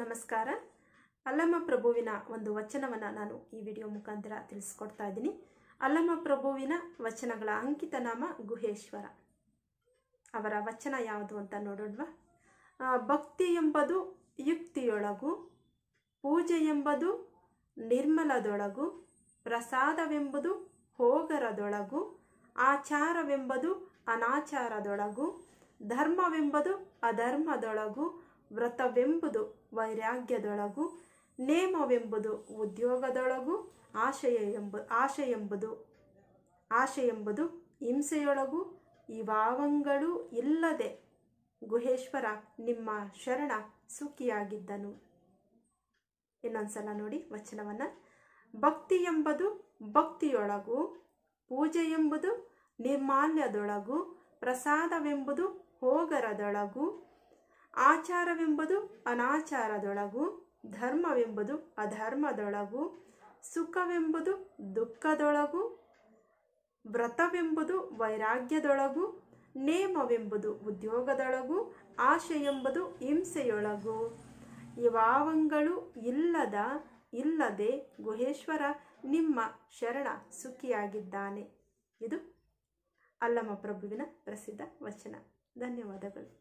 ನಮಸ್ಕಾರ ಅಲ್ಲಮ ಪ್ರಭುವಿನ ಒಂದು ವಚನವನ್ನು ನಾನು ಈ ವಿಡಿಯೋ ಮುಖಾಂತರ ತಿಳಿಸ್ಕೊಡ್ತಾ ಇದ್ದೀನಿ ಅಲ್ಲಮ ಪ್ರಭುವಿನ ವಚನಗಳ ಅಂಕಿತ ನಾಮ ಗುಹೇಶ್ವರ ಅವರ ವಚನ ಯಾವುದು ಅಂತ ನೋಡೋಣ ಭಕ್ತಿ ಎಂಬುದು ಯುಕ್ತಿಯೊಳಗು ಪೂಜೆ ಎಂಬುದು ನಿರ್ಮಲದೊಳಗು ಪ್ರಸಾದವೆಂಬುದು ಹೋಗರದೊಳಗು ಆಚಾರವೆಂಬುದು ಅನಾಚಾರದೊಳಗು ಧರ್ಮವೆಂಬುದು ಅಧರ್ಮದೊಳಗು ವ್ರತವೆಂಬುದು ವೈರಾಗ್ಯದೊಳಗು ನೇಮವೆಂಬುದು ಉದ್ಯೋಗದೊಳಗು ಆಶಯ ಎಂಬ ಆಶೆ ಎಂಬುದು ಆಶೆ ಎಂಬುದು ಹಿಂಸೆಯೊಳಗೂ ಇವಾವಂಗಳೂ ಇಲ್ಲದೆ ಗುಹೇಶ್ವರ ನಿಮ್ಮ ಶರಣ ಸುಖಿಯಾಗಿದ್ದನು ಇನ್ನೊಂದ್ಸಲ ನೋಡಿ ವಚನವನ್ನು ಭಕ್ತಿ ಎಂಬುದು ಭಕ್ತಿಯೊಳಗು ಪೂಜೆ ಎಂಬುದು ನಿರ್ಮಾಲ್ಯದೊಳಗು ಪ್ರಸಾದವೆಂಬುದು ಹೋಗರದೊಳಗು ಆಚಾರವೆಂಬುದು ಅನಾಚಾರದೊಳಗು ಧರ್ಮವೆಂಬುದು ಅಧರ್ಮದೊಳಗು ಸುಖವೆಂಬುದು ದುಃಖದೊಳಗು ವ್ರತವೆಂಬುದು ವೈರಾಗ್ಯದೊಳಗು ನೇಮವೆಂಬುದು ಉದ್ಯೋಗದೊಳಗು ಆಶೆ ಎಂಬುದು ಹಿಂಸೆಯೊಳಗೂ ಇವಾವಂಗಳು ಇಲ್ಲದ ಇಲ್ಲದೆ ಗುಹೇಶ್ವರ ನಿಮ್ಮ ಶರಣ ಸುಖಿಯಾಗಿದ್ದಾನೆ ಇದು ಅಲ್ಲಮ್ಮ ಪ್ರಭುವಿನ ಪ್ರಸಿದ್ಧ ವಚನ ಧನ್ಯವಾದಗಳು